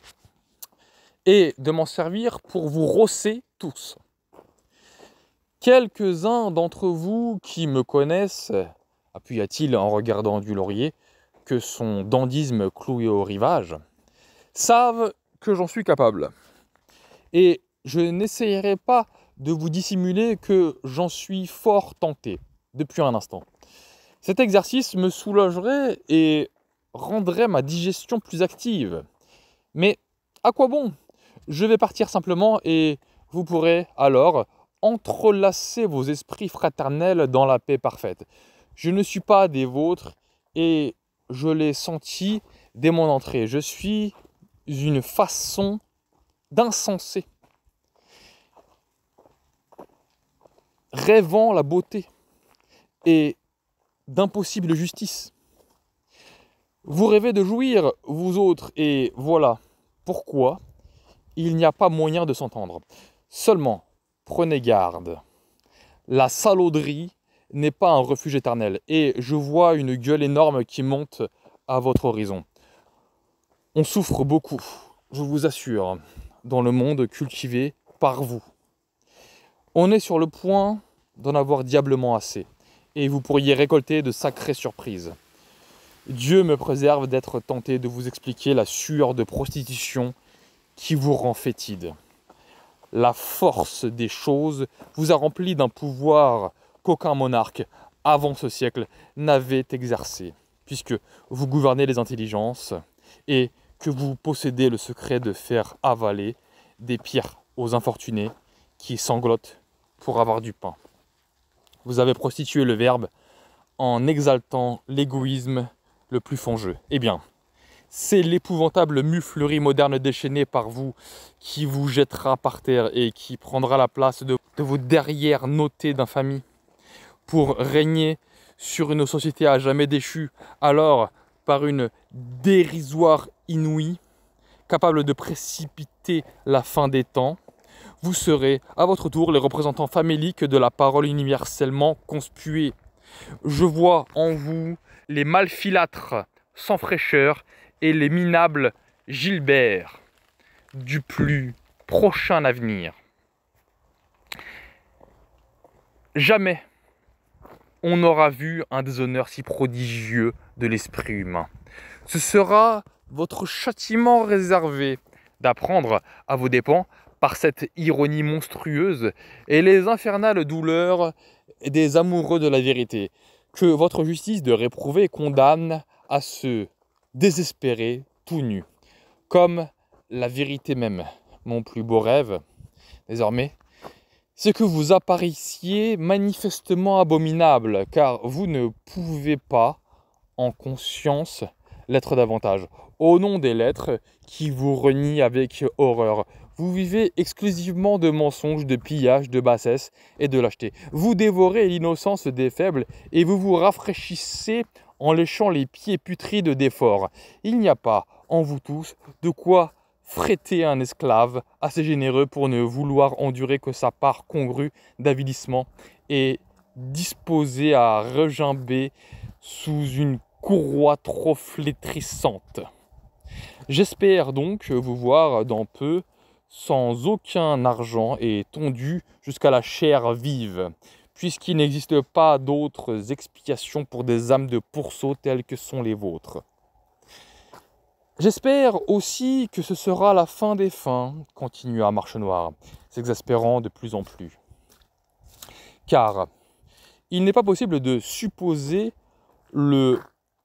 et de m'en servir pour vous rosser tous. Quelques-uns d'entre vous qui me connaissent, appuya-t-il en regardant du laurier, que son dandisme cloué au rivage, savent j'en suis capable. Et je n'essayerai pas de vous dissimuler que j'en suis fort tenté depuis un instant. Cet exercice me soulagerait et rendrait ma digestion plus active. Mais à quoi bon Je vais partir simplement et vous pourrez alors entrelacer vos esprits fraternels dans la paix parfaite. Je ne suis pas des vôtres et je l'ai senti dès mon entrée. Je suis une façon d'insenser, Rêvant la beauté et d'impossible justice. Vous rêvez de jouir, vous autres, et voilà pourquoi il n'y a pas moyen de s'entendre. Seulement, prenez garde. La salauderie n'est pas un refuge éternel, et je vois une gueule énorme qui monte à votre horizon. On souffre beaucoup, je vous assure, dans le monde cultivé par vous. On est sur le point d'en avoir diablement assez, et vous pourriez récolter de sacrées surprises. Dieu me préserve d'être tenté de vous expliquer la sueur de prostitution qui vous rend fétide. La force des choses vous a rempli d'un pouvoir qu'aucun monarque avant ce siècle n'avait exercé, puisque vous gouvernez les intelligences et que vous possédez le secret de faire avaler des pierres aux infortunés qui sanglotent pour avoir du pain. Vous avez prostitué le verbe en exaltant l'égoïsme le plus fongeux. Eh bien, c'est l'épouvantable muflerie moderne déchaînée par vous qui vous jettera par terre et qui prendra la place de, vos derrières notées d'infamie pour régner sur une société à jamais déchue. Alors, par une dérisoire inouïe, capable de précipiter la fin des temps, vous serez à votre tour les représentants faméliques de la parole universellement conspuée. Je vois en vous les malfilâtres sans fraîcheur et les minables Gilbert du plus prochain avenir. Jamais on n'aura vu un déshonneur si prodigieux de l'esprit humain. Ce sera votre châtiment réservé d'apprendre à vos dépens par cette ironie monstrueuse et les infernales douleurs des amoureux de la vérité, que votre justice de réprouver condamne à se désespérer tout nu, comme la vérité même. Mon plus beau rêve, désormais, c'est que vous apparaissiez manifestement abominable, car vous ne pouvez pas en conscience l'être davantage, au nom des lettres qui vous renie avec horreur. Vous vivez exclusivement de mensonges, de pillages, de bassesse et de lâcheté. Vous dévorez l'innocence des faibles et vous vous rafraîchissez en léchant les pieds putrides des forts. Il n'y a pas, en vous tous, de quoi fréter un esclave assez généreux pour ne vouloir endurer que sa part congrue d'avilissement et disposé à regimber sous une courroie trop flétrissante. J'espère donc vous voir dans peu sans aucun argent et tondu jusqu'à la chair vive, puisqu'il n'existe pas d'autres explications pour des âmes de pourceaux telles que sont les vôtres. J'espère aussi que ce sera la fin des fins, continua Marche Noire, s'exaspérant de plus en plus. Car il n'est pas possible de supposer le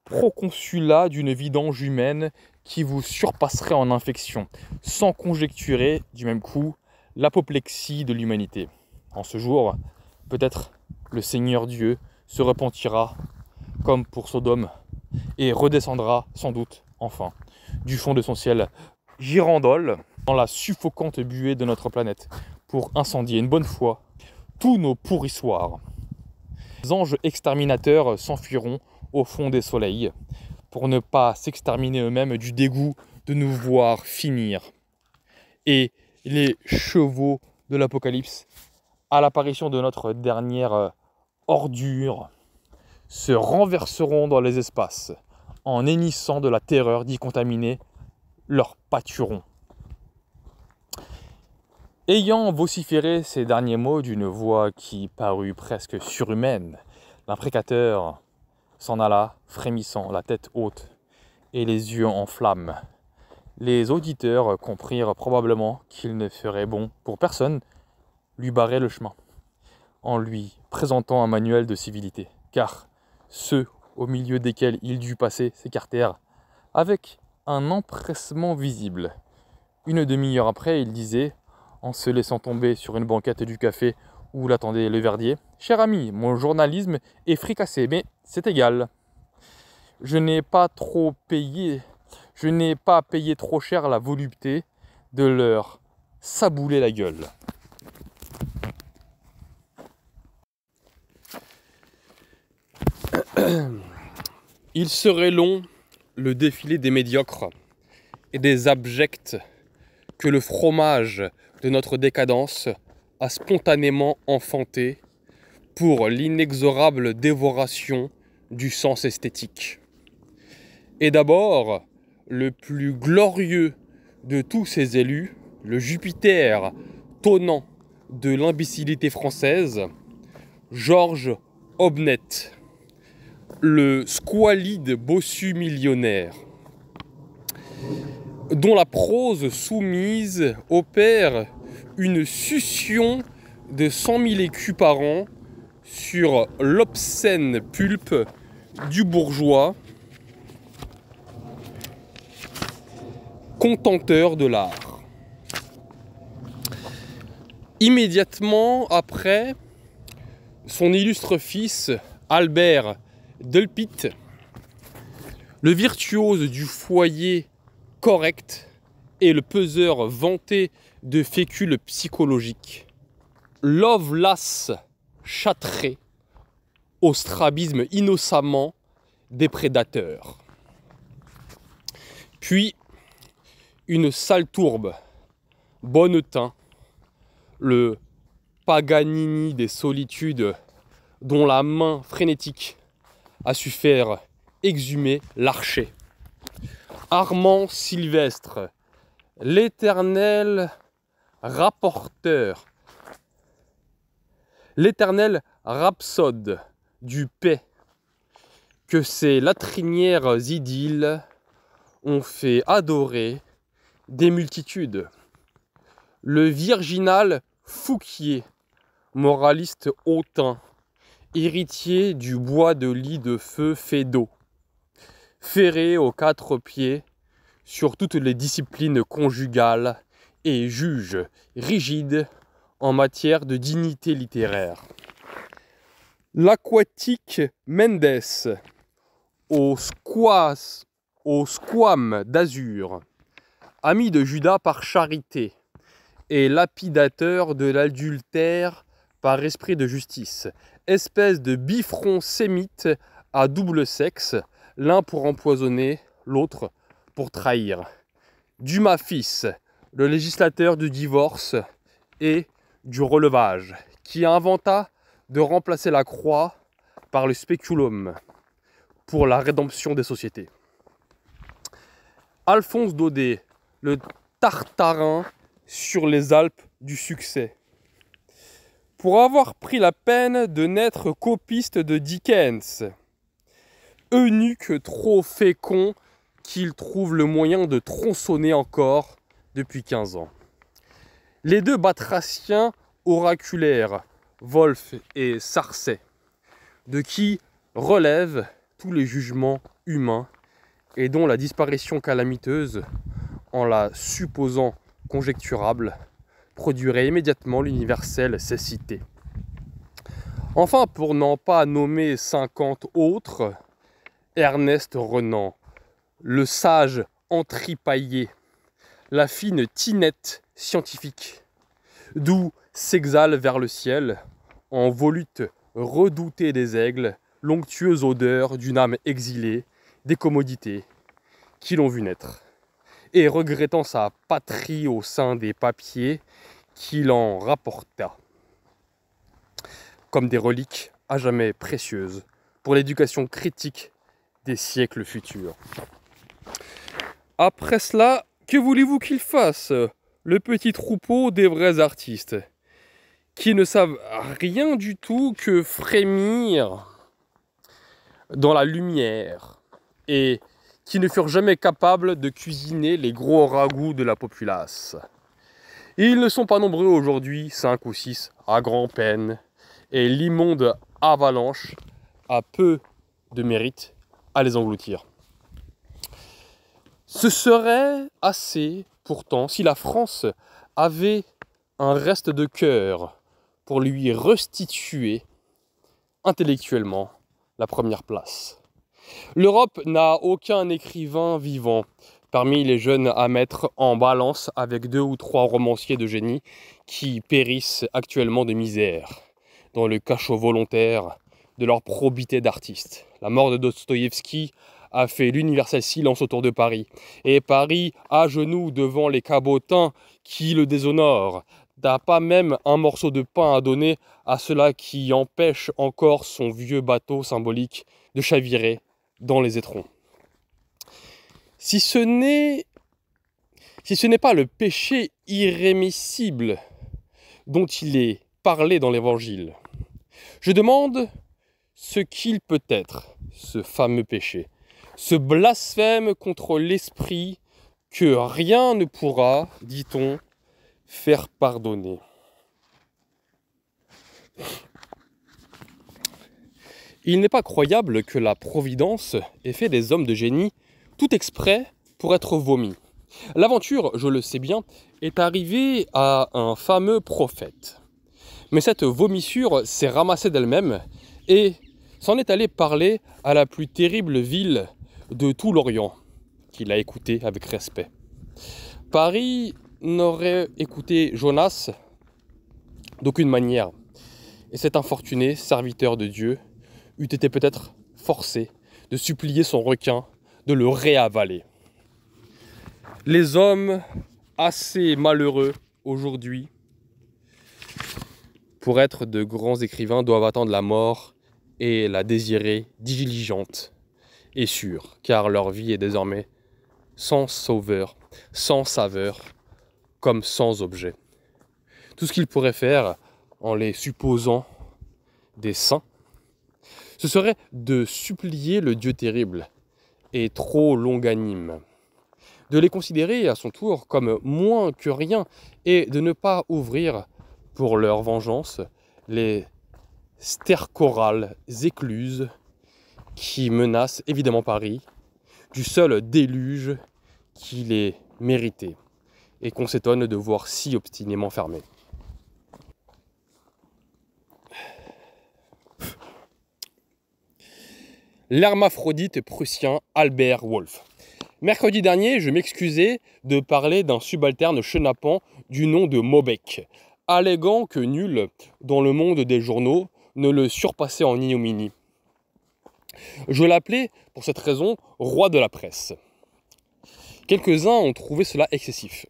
proconsulat d'une vidange humaine qui vous surpasserait en infection, sans conjecturer du même coup l'apoplexie de l'humanité. En ce jour, peut-être le Seigneur Dieu se repentira comme pour Sodome et redescendra sans doute enfin du fond de son ciel girandole dans la suffocante buée de notre planète pour incendier une bonne fois tous nos pourrissoirs. Les anges exterminateurs s'enfuiront au fond des soleils pour ne pas s'exterminer eux-mêmes du dégoût de nous voir finir. Et les chevaux de l'Apocalypse, à l'apparition de notre dernière euh, ordure, se renverseront dans les espaces en hennissant de la terreur d'y contaminer leurs pâturons. Ayant vociféré ces derniers mots d'une voix qui parut presque surhumaine, l'imprécateur s'en alla, frémissant, la tête haute et les yeux en flammes. Les auditeurs comprirent probablement qu'il ne ferait bon pour personne lui barrer le chemin, en lui présentant un manuel de civilité, car ceux au milieu desquels il dut passer s'écartèrent avec un empressement visible. Une demi-heure après, il disait, en se laissant tomber sur une banquette du café où l'attendez, le verdier. Cher ami, mon journalisme est fricassé, mais c'est égal. Je n'ai pas trop payé, je n'ai pas payé trop cher la volupté de leur sabouler la gueule. Il serait long le défilé des médiocres et des abjects que le fromage de notre décadence spontanément enfanté pour l'inexorable dévoration du sens esthétique. Et d'abord, le plus glorieux de tous ces élus, le Jupiter tonnant de l'imbécilité française, Georges Obnet, le squalide bossu millionnaire, dont la prose soumise opère une succion de 100 000 écus par an sur l'obscène pulpe du bourgeois, contenteur de l'art. Immédiatement après, son illustre fils, Albert Delpit, le virtuose du foyer correct et le peseur vanté de fécule psychologique. Lovelace châtré au strabisme innocemment des prédateurs. Puis, une sale tourbe, Bonnetin, le Paganini des solitudes, dont la main frénétique a su faire exhumer l'archer. Armand Sylvestre, l'éternel rapporteur, l'éternel rhapsode du paix, que ces latrinières idylles ont fait adorer des multitudes. Le virginal Fouquier, moraliste hautain, héritier du bois de lit de feu fait d'eau, ferré aux quatre pieds sur toutes les disciplines conjugales et juge rigide en matière de dignité littéraire. L'aquatique Mendes, au, squas, au squam d'Azur, ami de Judas par charité et lapidateur de l'adultère par esprit de justice, espèce de bifron sémite à double sexe, l'un pour empoisonner, l'autre pour trahir. Dumas fils, le législateur du divorce et du relevage, qui inventa de remplacer la croix par le spéculum pour la rédemption des sociétés. Alphonse Daudet, le tartarin sur les Alpes du succès. Pour avoir pris la peine de naître copiste de Dickens, eunuque trop fécond qu'il trouve le moyen de tronçonner encore depuis 15 ans. Les deux batraciens oraculaires, Wolf et Sarcey, de qui relèvent tous les jugements humains et dont la disparition calamiteuse, en la supposant conjecturable, produirait immédiatement l'universelle cécité. Enfin, pour n'en pas nommer 50 autres, Ernest Renan, le sage entripaillé la fine tinette scientifique, d'où s'exhale vers le ciel, en volute redoutée des aigles, l'onctueuse odeur d'une âme exilée, des commodités qui l'ont vu naître, et regrettant sa patrie au sein des papiers qu'il en rapporta, comme des reliques à jamais précieuses pour l'éducation critique des siècles futurs. Après cela, que voulez-vous qu'ils fassent, Le petit troupeau des vrais artistes, qui ne savent rien du tout que frémir dans la lumière, et qui ne furent jamais capables de cuisiner les gros ragoûts de la populace. ils ne sont pas nombreux aujourd'hui, 5 ou six à grand peine, et l'immonde avalanche a peu de mérite à les engloutir. Ce serait assez, pourtant, si la France avait un reste de cœur pour lui restituer intellectuellement la première place. L'Europe n'a aucun écrivain vivant parmi les jeunes à mettre en balance avec deux ou trois romanciers de génie qui périssent actuellement de misère, dans le cachot volontaire de leur probité d'artiste. La mort de Dostoïevski a fait l'universel silence autour de Paris. Et Paris, à genoux devant les cabotins qui le déshonorent, n'a pas même un morceau de pain à donner à cela qui empêche encore son vieux bateau symbolique de chavirer dans les étrons. Si ce n'est si ce n'est pas le péché irrémissible dont il est parlé dans l'Évangile, je demande ce qu'il peut être, ce fameux péché ce blasphème contre l'esprit que rien ne pourra, dit-on, faire pardonner. Il n'est pas croyable que la Providence ait fait des hommes de génie tout exprès pour être vomis. L'aventure, je le sais bien, est arrivée à un fameux prophète. Mais cette vomissure s'est ramassée d'elle-même et s'en est allée parler à la plus terrible ville de tout l'Orient, qu'il a écouté avec respect. Paris n'aurait écouté Jonas d'aucune manière, et cet infortuné serviteur de Dieu eût été peut-être forcé de supplier son requin de le réavaler. Les hommes assez malheureux aujourd'hui pour être de grands écrivains doivent attendre la mort et la désirer diligente et car leur vie est désormais sans sauveur, sans saveur, comme sans objet. Tout ce qu'ils pourraient faire en les supposant des saints, ce serait de supplier le Dieu terrible et trop longanime, de les considérer à son tour comme moins que rien et de ne pas ouvrir pour leur vengeance les stercorales écluses qui menace évidemment Paris, du seul déluge qu'il ait mérité, et qu'on s'étonne de voir si obstinément fermé. L'hermaphrodite prussien Albert Wolff. Mercredi dernier, je m'excusais de parler d'un subalterne chenapant du nom de Mobec, alléguant que nul dans le monde des journaux ne le surpassait en ignominie. Je l'appelais, pour cette raison, roi de la presse. Quelques-uns ont trouvé cela excessif.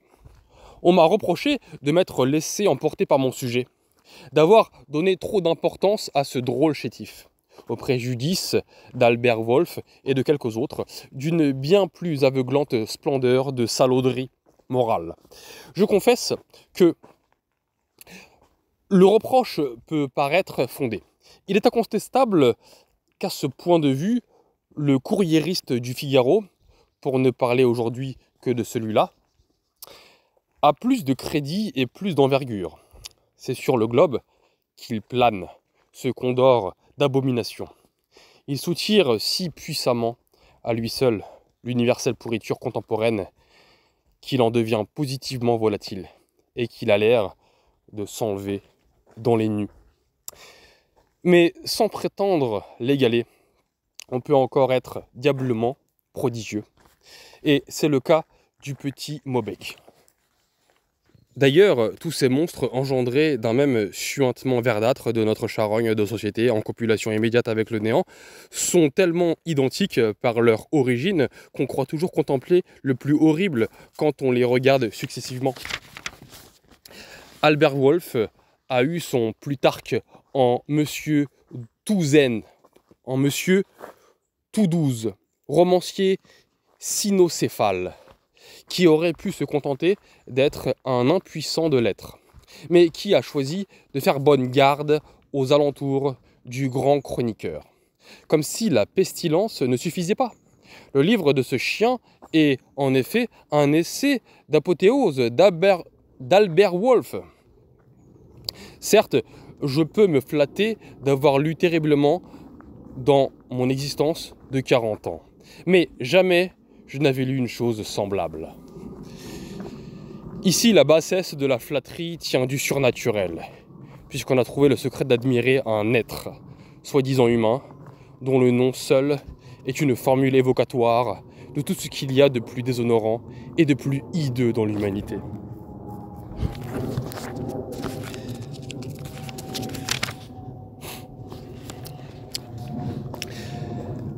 On m'a reproché de m'être laissé emporter par mon sujet, d'avoir donné trop d'importance à ce drôle chétif, au préjudice d'Albert Wolff et de quelques autres, d'une bien plus aveuglante splendeur de salauderie morale. Je confesse que le reproche peut paraître fondé. Il est incontestable qu'à ce point de vue, le courriériste du Figaro, pour ne parler aujourd'hui que de celui-là, a plus de crédit et plus d'envergure. C'est sur le globe qu'il plane, ce condor d'abomination. Il soutire si puissamment à lui seul l'universelle pourriture contemporaine qu'il en devient positivement volatile et qu'il a l'air de s'enlever dans les nues. Mais sans prétendre l'égaler, on peut encore être diablement prodigieux. Et c'est le cas du petit Mobek. D'ailleurs, tous ces monstres engendrés d'un même suintement verdâtre de notre charogne de société en copulation immédiate avec le néant sont tellement identiques par leur origine qu'on croit toujours contempler le plus horrible quand on les regarde successivement. Albert Wolff a eu son Plutarque en Monsieur Touzen, en Monsieur Toudouze, romancier cynocéphale, qui aurait pu se contenter d'être un impuissant de lettres, mais qui a choisi de faire bonne garde aux alentours du grand chroniqueur. Comme si la pestilence ne suffisait pas. Le livre de ce chien est en effet un essai d'apothéose d'Albert Wolff. Certes, je peux me flatter d'avoir lu terriblement dans mon existence de 40 ans. Mais jamais je n'avais lu une chose semblable. Ici, la bassesse de la flatterie tient du surnaturel, puisqu'on a trouvé le secret d'admirer un être, soi-disant humain, dont le nom seul est une formule évocatoire de tout ce qu'il y a de plus déshonorant et de plus hideux dans l'humanité.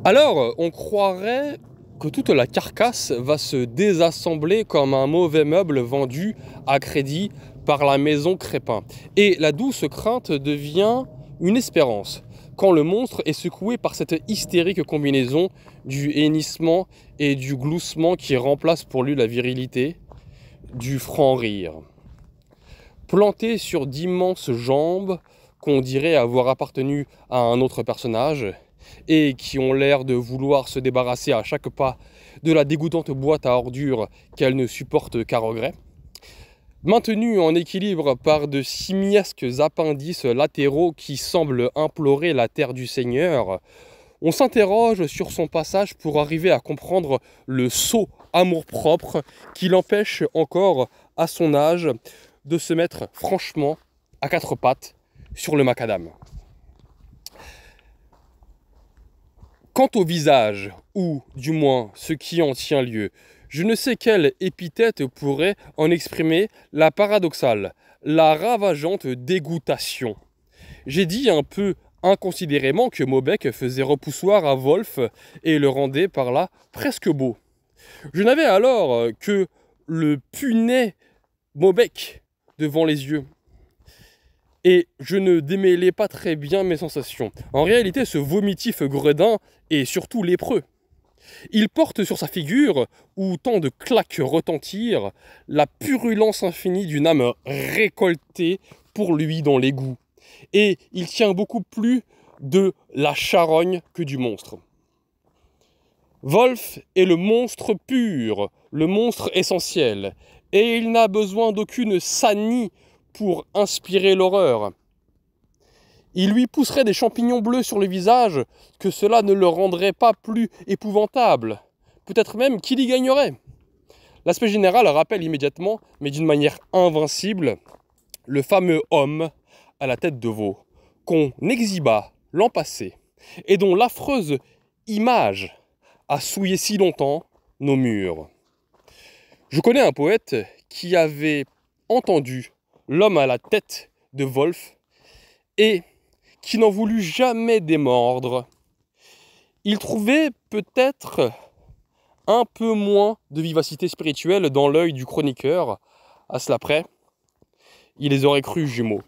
Alors, on croirait que toute la carcasse va se désassembler comme un mauvais meuble vendu à crédit par la maison Crépin. Et la douce crainte devient une espérance quand le monstre est secoué par cette hystérique combinaison du hennissement et du gloussement qui remplace pour lui la virilité, du franc rire. Planté sur d'immenses jambes qu'on dirait avoir appartenu à un autre personnage, et qui ont l'air de vouloir se débarrasser à chaque pas de la dégoûtante boîte à ordures qu'elle ne supporte qu'à regret. Maintenu en équilibre par de simiesques appendices latéraux qui semblent implorer la terre du Seigneur, on s'interroge sur son passage pour arriver à comprendre le sot amour-propre qui l'empêche encore à son âge de se mettre franchement à quatre pattes sur le macadam. Quant au visage, ou du moins ce qui en tient lieu, je ne sais quelle épithète pourrait en exprimer la paradoxale, la ravageante dégoûtation. J'ai dit un peu inconsidérément que Mobec faisait repoussoir à Wolf et le rendait par là presque beau. Je n'avais alors que le punais Mobek devant les yeux et je ne démêlais pas très bien mes sensations. En réalité, ce vomitif gredin est surtout lépreux. Il porte sur sa figure, où tant de claques retentirent, la purulence infinie d'une âme récoltée pour lui dans l'égout. Et il tient beaucoup plus de la charogne que du monstre. Wolf est le monstre pur, le monstre essentiel, et il n'a besoin d'aucune sanie pour inspirer l'horreur. Il lui pousserait des champignons bleus sur le visage, que cela ne le rendrait pas plus épouvantable. Peut-être même qu'il y gagnerait. L'aspect général rappelle immédiatement, mais d'une manière invincible, le fameux homme à la tête de veau qu'on exhiba l'an passé et dont l'affreuse image a souillé si longtemps nos murs. Je connais un poète qui avait entendu l'homme à la tête de Wolf, et qui n'en voulut jamais démordre. Il trouvait peut-être un peu moins de vivacité spirituelle dans l'œil du chroniqueur. À cela près, il les aurait crus jumeaux.